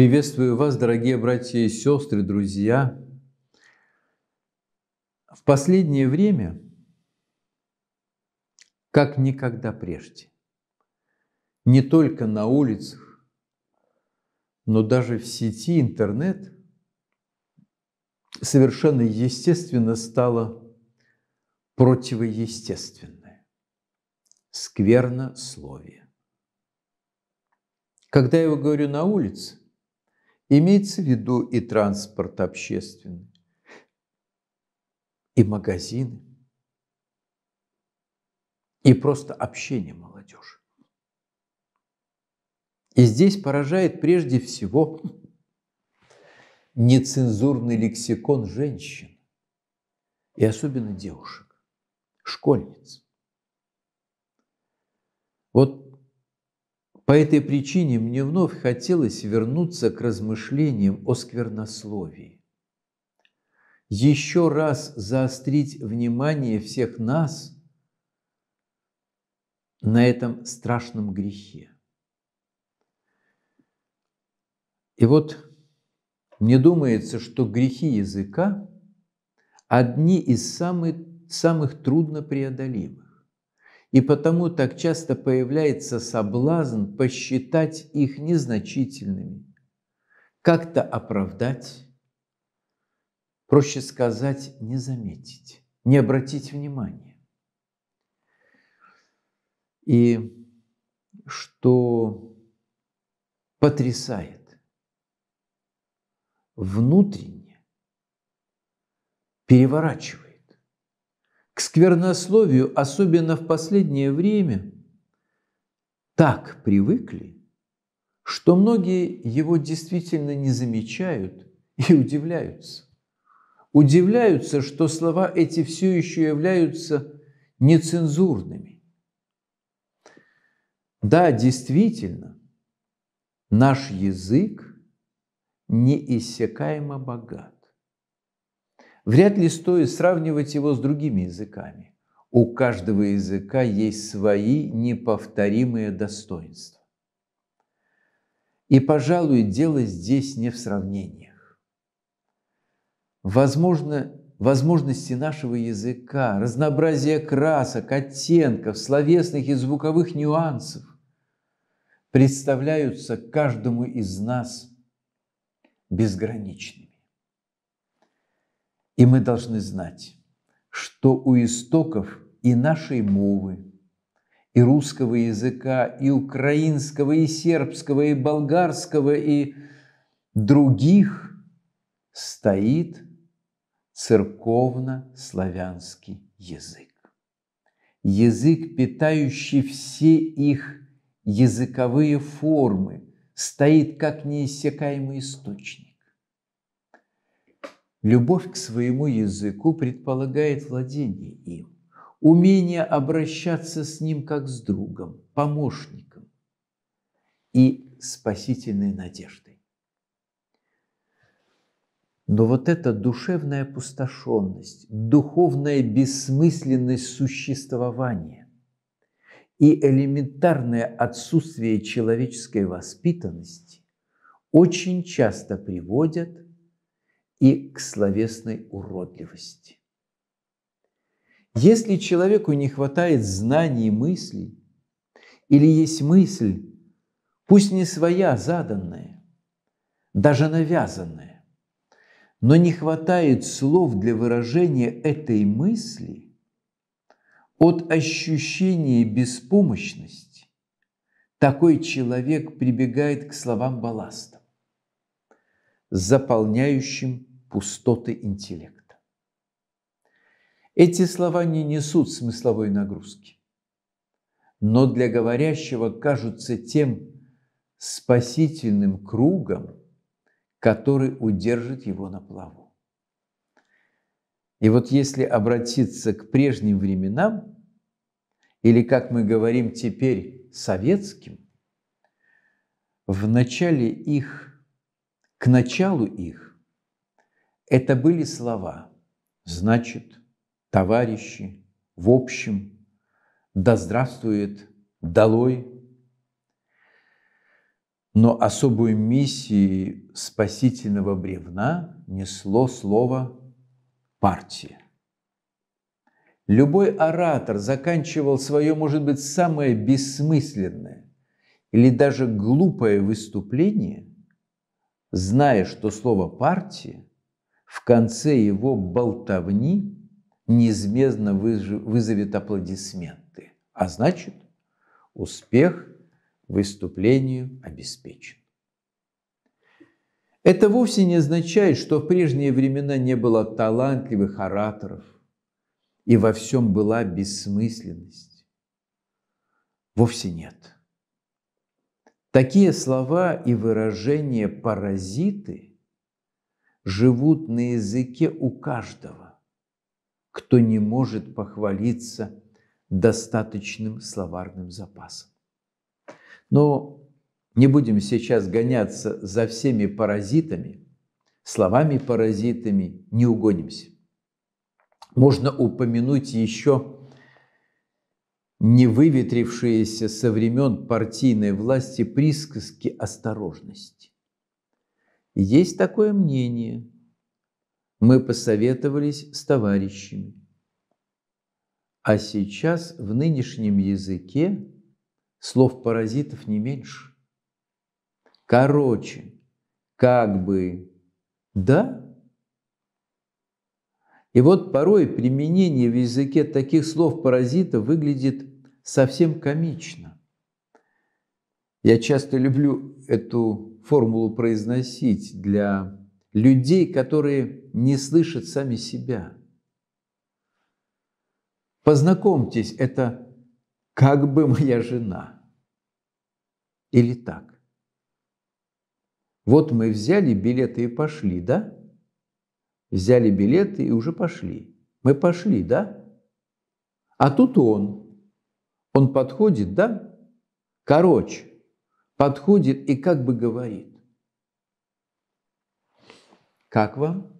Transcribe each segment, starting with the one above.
Приветствую вас, дорогие братья и сестры, друзья. В последнее время, как никогда прежде, не только на улицах, но даже в сети интернет совершенно естественно стало противоестественное, сквернословие. Когда я его говорю на улице, Имеется в виду и транспорт общественный, и магазины, и просто общение молодежи. И здесь поражает прежде всего нецензурный лексикон женщин, и особенно девушек, школьниц. Вот по этой причине мне вновь хотелось вернуться к размышлениям о сквернословии. Еще раз заострить внимание всех нас на этом страшном грехе. И вот мне думается, что грехи языка – одни из самых, самых трудно преодолимых. И потому так часто появляется соблазн посчитать их незначительными, как-то оправдать, проще сказать, не заметить, не обратить внимания. И что потрясает, внутренне переворачивает к сквернословию, особенно в последнее время, так привыкли, что многие его действительно не замечают и удивляются. Удивляются, что слова эти все еще являются нецензурными. Да, действительно, наш язык неиссякаемо богат. Вряд ли стоит сравнивать его с другими языками. У каждого языка есть свои неповторимые достоинства. И, пожалуй, дело здесь не в сравнениях. Возможно, возможности нашего языка, разнообразие красок, оттенков, словесных и звуковых нюансов представляются каждому из нас безграничными. И мы должны знать, что у истоков и нашей мовы, и русского языка, и украинского, и сербского, и болгарского, и других стоит церковно-славянский язык. Язык, питающий все их языковые формы, стоит как неиссякаемый источник. Любовь к своему языку предполагает владение им, умение обращаться с ним как с другом, помощником и спасительной надеждой. Но вот эта душевная опустошенность, духовная бессмысленность существования и элементарное отсутствие человеческой воспитанности очень часто приводят и к словесной уродливости. Если человеку не хватает знаний и мыслей, или есть мысль, пусть не своя, а заданная, даже навязанная, но не хватает слов для выражения этой мысли, от ощущения беспомощности такой человек прибегает к словам балласта, заполняющим пустоты интеллекта. Эти слова не несут смысловой нагрузки, но для говорящего кажутся тем спасительным кругом, который удержит его на плаву. И вот если обратиться к прежним временам, или, как мы говорим теперь, советским, в начале их, к началу их это были слова «Значит, товарищи, в общем, да здравствует, долой». Но особую миссию спасительного бревна несло слово «партия». Любой оратор заканчивал свое, может быть, самое бессмысленное или даже глупое выступление, зная, что слово «партия» в конце его болтовни неизменно вызовет аплодисменты. А значит, успех выступлению обеспечен. Это вовсе не означает, что в прежние времена не было талантливых ораторов, и во всем была бессмысленность. Вовсе нет. Такие слова и выражения «паразиты» – живут на языке у каждого, кто не может похвалиться достаточным словарным запасом. Но не будем сейчас гоняться за всеми паразитами, словами-паразитами не угонимся. Можно упомянуть еще не выветрившиеся со времен партийной власти присказки осторожности. Есть такое мнение. Мы посоветовались с товарищами. А сейчас в нынешнем языке слов паразитов не меньше. Короче, как бы, да? И вот порой применение в языке таких слов паразитов выглядит совсем комично. Я часто люблю эту формулу произносить для людей, которые не слышат сами себя. Познакомьтесь, это как бы моя жена. Или так. Вот мы взяли билеты и пошли, да? Взяли билеты и уже пошли. Мы пошли, да? А тут он. Он подходит, да? Короче, подходит и как бы говорит. Как вам?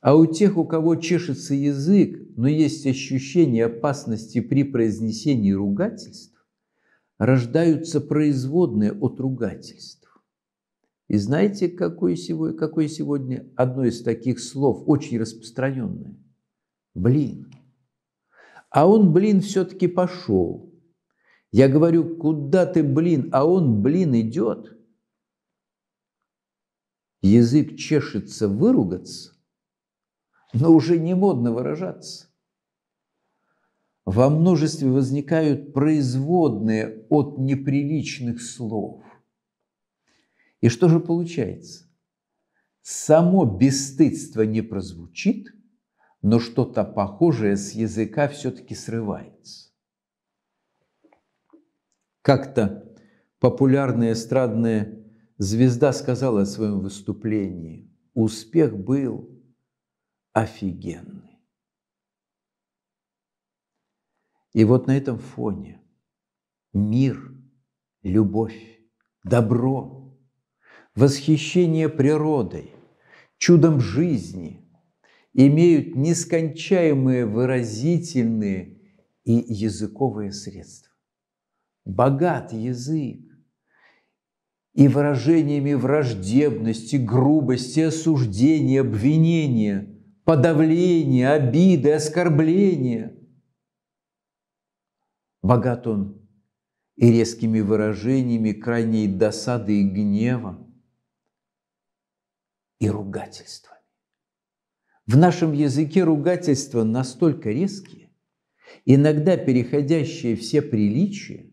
А у тех, у кого чешется язык, но есть ощущение опасности при произнесении ругательств, рождаются производные от ругательств. И знаете, какое сегодня, какое сегодня одно из таких слов, очень распространенное? Блин. А он, блин, все-таки пошел. Я говорю, куда ты, блин? А он, блин, идет. Язык чешется выругаться, но уже не модно выражаться. Во множестве возникают производные от неприличных слов. И что же получается? Само бесстыдство не прозвучит, но что-то похожее с языка все-таки срывается. Как-то популярная эстрадная звезда сказала о своем выступлении, успех был офигенный. И вот на этом фоне мир, любовь, добро, восхищение природой, чудом жизни имеют нескончаемые выразительные и языковые средства богат язык. И выражениями враждебности, грубости, осуждения, обвинения, подавления, обиды, оскорбления. Богат он и резкими выражениями крайней досады и гнева, и ругательствами. В нашем языке ругательства настолько резкие, иногда переходящие все приличия,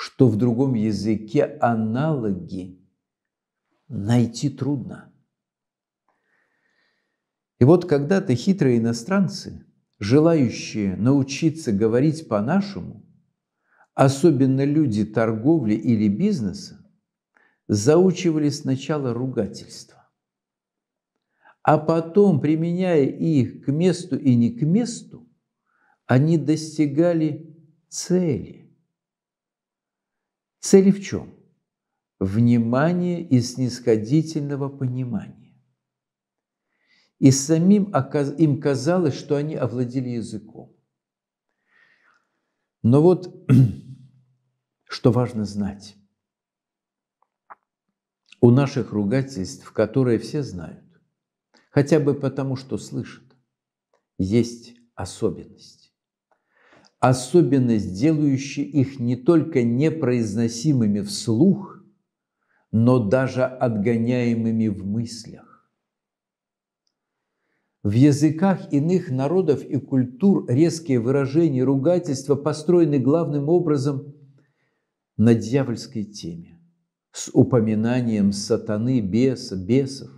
что в другом языке аналоги найти трудно. И вот когда-то хитрые иностранцы, желающие научиться говорить по-нашему, особенно люди торговли или бизнеса, заучивали сначала ругательства, а потом, применяя их к месту и не к месту, они достигали цели – Цель в чем? Внимание и снисходительного понимания. И самим им казалось, что они овладели языком. Но вот что важно знать. У наших ругательств, которые все знают, хотя бы потому, что слышат, есть особенность особенность, делающая их не только непроизносимыми вслух, но даже отгоняемыми в мыслях. В языках иных народов и культур резкие выражения ругательства построены главным образом на дьявольской теме, с упоминанием сатаны, беса, бесов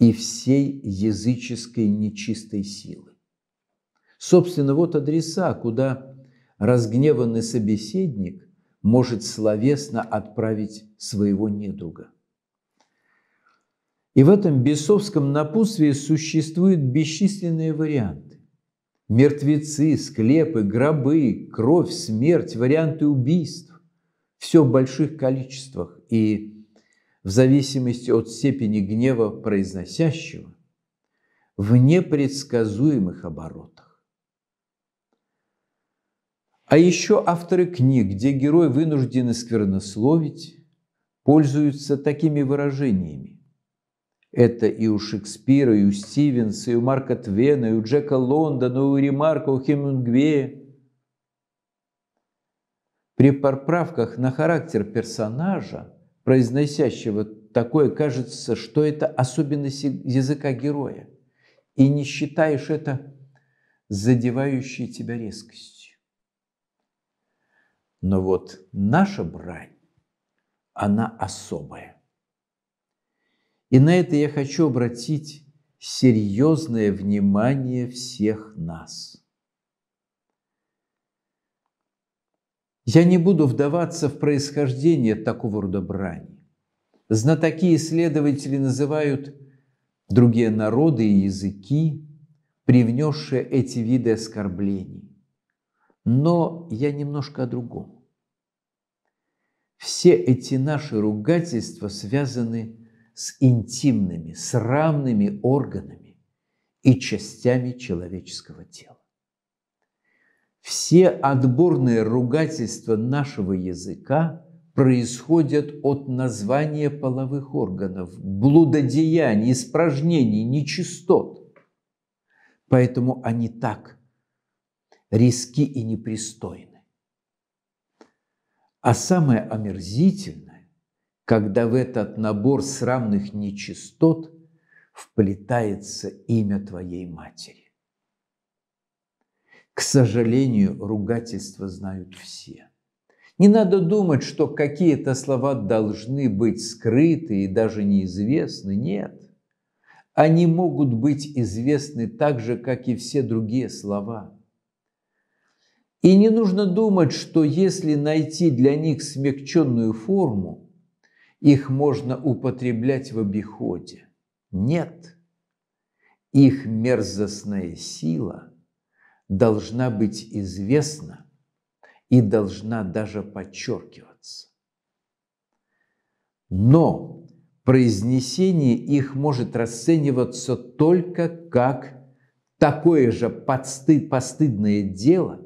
и всей языческой нечистой силы. Собственно, вот адреса, куда разгневанный собеседник может словесно отправить своего недруга. И в этом бесовском напутствии существуют бесчисленные варианты. Мертвецы, склепы, гробы, кровь, смерть, варианты убийств. Все в больших количествах и в зависимости от степени гнева произносящего в непредсказуемых оборотах. А еще авторы книг, где герой вынуждены сквернословить, пользуются такими выражениями. Это и у Шекспира, и у Стивенса, и у Марка Твена, и у Джека Лондона, и у Ремарка, и у Хемингуэя. При поправках на характер персонажа, произносящего такое, кажется, что это особенность языка героя. И не считаешь это задевающей тебя резкостью. Но вот наша брань, она особая. И на это я хочу обратить серьезное внимание всех нас. Я не буду вдаваться в происхождение такого рода брани. Знатоки исследователи называют другие народы и языки, привнесшие эти виды оскорблений. Но я немножко о другом. Все эти наши ругательства связаны с интимными, срамными органами и частями человеческого тела. Все отборные ругательства нашего языка происходят от названия половых органов, блудодеяний, испражнений, нечистот. Поэтому они так риски и непристойны. А самое омерзительное, когда в этот набор срамных нечистот вплетается имя твоей матери. К сожалению, ругательства знают все. Не надо думать, что какие-то слова должны быть скрыты и даже неизвестны. Нет. Они могут быть известны так же, как и все другие слова – и не нужно думать, что если найти для них смягченную форму, их можно употреблять в обиходе. Нет. Их мерзостная сила должна быть известна и должна даже подчеркиваться. Но произнесение их может расцениваться только как такое же подсты, постыдное дело –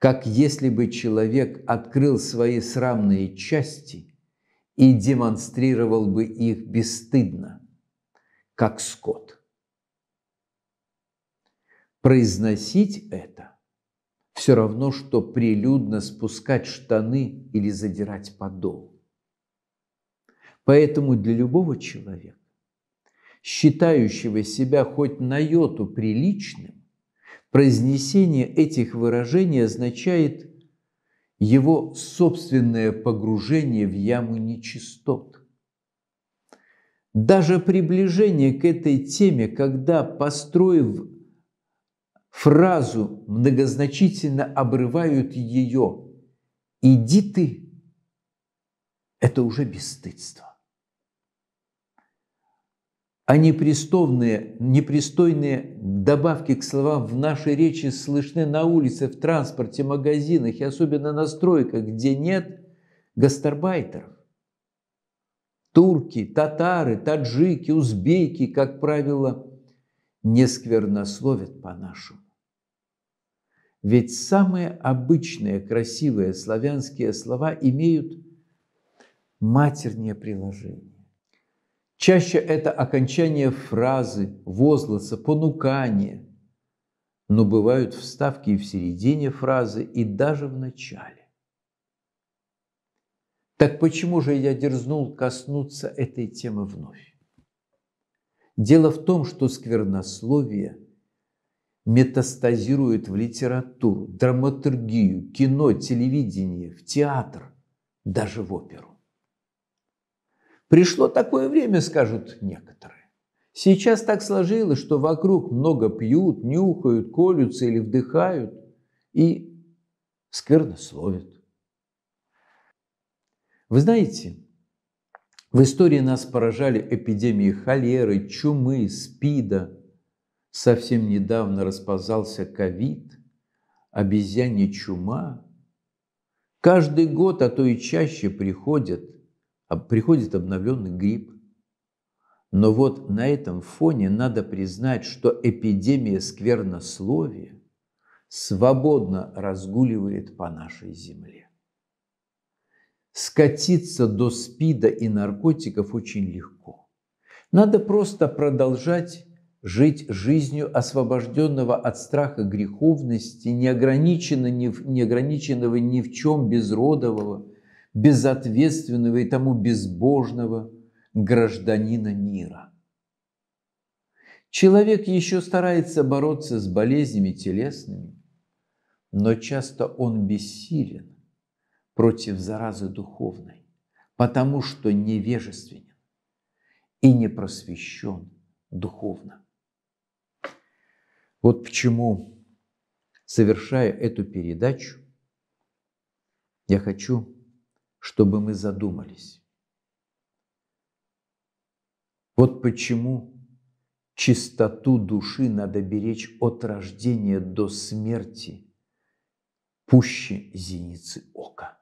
как если бы человек открыл свои срамные части и демонстрировал бы их бесстыдно, как скот. Произносить это все равно, что прилюдно спускать штаны или задирать подол. Поэтому для любого человека, считающего себя хоть на йоту приличным, Произнесение этих выражений означает его собственное погружение в яму нечистот. Даже приближение к этой теме, когда, построив фразу, многозначительно обрывают ее «иди ты», это уже бесстыдство а непристойные, непристойные добавки к словам в нашей речи слышны на улице, в транспорте, магазинах и особенно на стройках, где нет гастарбайтеров. Турки, татары, таджики, узбеки, как правило, не сквернословят по-нашему. Ведь самые обычные красивые славянские слова имеют матернее приложение. Чаще это окончание фразы, возгласа, понукание, Но бывают вставки и в середине фразы, и даже в начале. Так почему же я дерзнул коснуться этой темы вновь? Дело в том, что сквернословие метастазирует в литературу, драматургию, кино, телевидение, в театр, даже в оперу. Пришло такое время, скажут некоторые. Сейчас так сложилось, что вокруг много пьют, нюхают, колются или вдыхают и словят. Вы знаете, в истории нас поражали эпидемии холеры, чумы, спида. Совсем недавно распознался ковид, обезьянья чума. Каждый год, а то и чаще приходят – а приходит обновленный грипп. Но вот на этом фоне надо признать, что эпидемия сквернословия свободно разгуливает по нашей земле. Скатиться до спида и наркотиков очень легко. Надо просто продолжать жить жизнью освобожденного от страха греховности, неограниченного ни в, чем безродового, безответственного и тому безбожного гражданина мира. Человек еще старается бороться с болезнями телесными, но часто он бессилен против заразы духовной, потому что невежественен и не просвещен духовно. Вот почему, совершая эту передачу, я хочу чтобы мы задумались. Вот почему чистоту души надо беречь от рождения до смерти пуще зеницы ока.